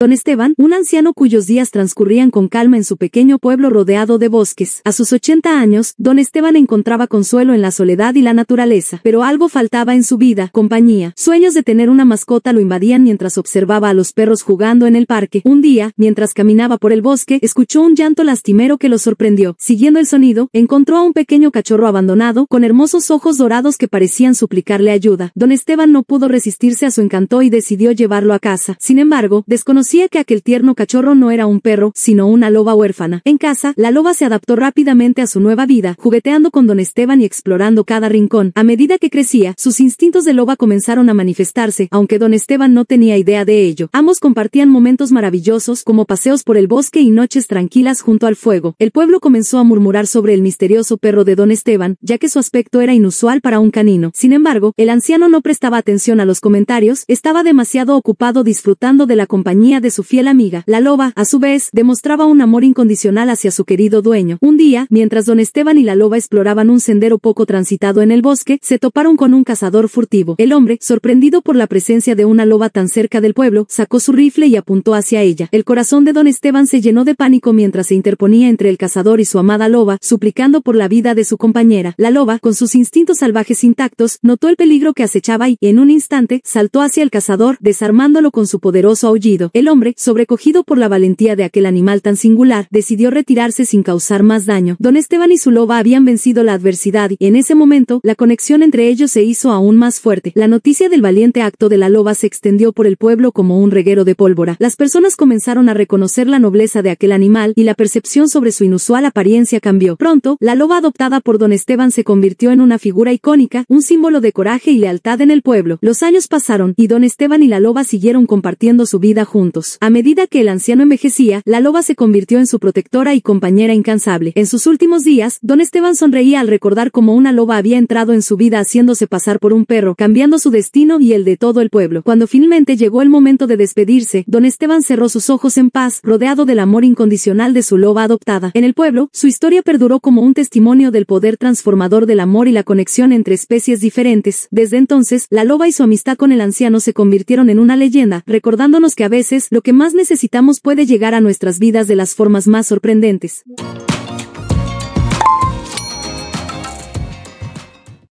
Don Esteban, un anciano cuyos días transcurrían con calma en su pequeño pueblo rodeado de bosques. A sus 80 años, don Esteban encontraba consuelo en la soledad y la naturaleza, pero algo faltaba en su vida, compañía. Sueños de tener una mascota lo invadían mientras observaba a los perros jugando en el parque. Un día, mientras caminaba por el bosque, escuchó un llanto lastimero que lo sorprendió. Siguiendo el sonido, encontró a un pequeño cachorro abandonado, con hermosos ojos dorados que parecían suplicarle ayuda. Don Esteban no pudo resistirse a su encanto y decidió llevarlo a casa. Sin embargo, desconocía que aquel tierno cachorro no era un perro, sino una loba huérfana. En casa, la loba se adaptó rápidamente a su nueva vida, jugueteando con don Esteban y explorando cada rincón. A medida que crecía, sus instintos de loba comenzaron a manifestarse, aunque don Esteban no tenía idea de ello. Ambos compartían momentos maravillosos, como paseos por el bosque y noches tranquilas junto al fuego. El pueblo comenzó a murmurar sobre el misterioso perro de don Esteban, ya que su aspecto era inusual para un canino. Sin embargo, el anciano no prestaba atención a los comentarios, estaba demasiado ocupado disfrutando de la compañía de su fiel amiga, la loba, a su vez, demostraba un amor incondicional hacia su querido dueño. Un día, mientras don Esteban y la loba exploraban un sendero poco transitado en el bosque, se toparon con un cazador furtivo. El hombre, sorprendido por la presencia de una loba tan cerca del pueblo, sacó su rifle y apuntó hacia ella. El corazón de don Esteban se llenó de pánico mientras se interponía entre el cazador y su amada loba, suplicando por la vida de su compañera. La loba, con sus instintos salvajes intactos, notó el peligro que acechaba y, en un instante, saltó hacia el cazador, desarmándolo con su poderoso aullido. El hombre, sobrecogido por la valentía de aquel animal tan singular, decidió retirarse sin causar más daño. Don Esteban y su loba habían vencido la adversidad y, en ese momento, la conexión entre ellos se hizo aún más fuerte. La noticia del valiente acto de la loba se extendió por el pueblo como un reguero de pólvora. Las personas comenzaron a reconocer la nobleza de aquel animal y la percepción sobre su inusual apariencia cambió. Pronto, la loba adoptada por don Esteban se convirtió en una figura icónica, un símbolo de coraje y lealtad en el pueblo. Los años pasaron y don Esteban y la loba siguieron compartiendo su vida juntos. A medida que el anciano envejecía, la loba se convirtió en su protectora y compañera incansable. En sus últimos días, don Esteban sonreía al recordar cómo una loba había entrado en su vida haciéndose pasar por un perro, cambiando su destino y el de todo el pueblo. Cuando finalmente llegó el momento de despedirse, don Esteban cerró sus ojos en paz, rodeado del amor incondicional de su loba adoptada. En el pueblo, su historia perduró como un testimonio del poder transformador del amor y la conexión entre especies diferentes. Desde entonces, la loba y su amistad con el anciano se convirtieron en una leyenda, recordándonos que a veces, lo que más necesitamos puede llegar a nuestras vidas de las formas más sorprendentes.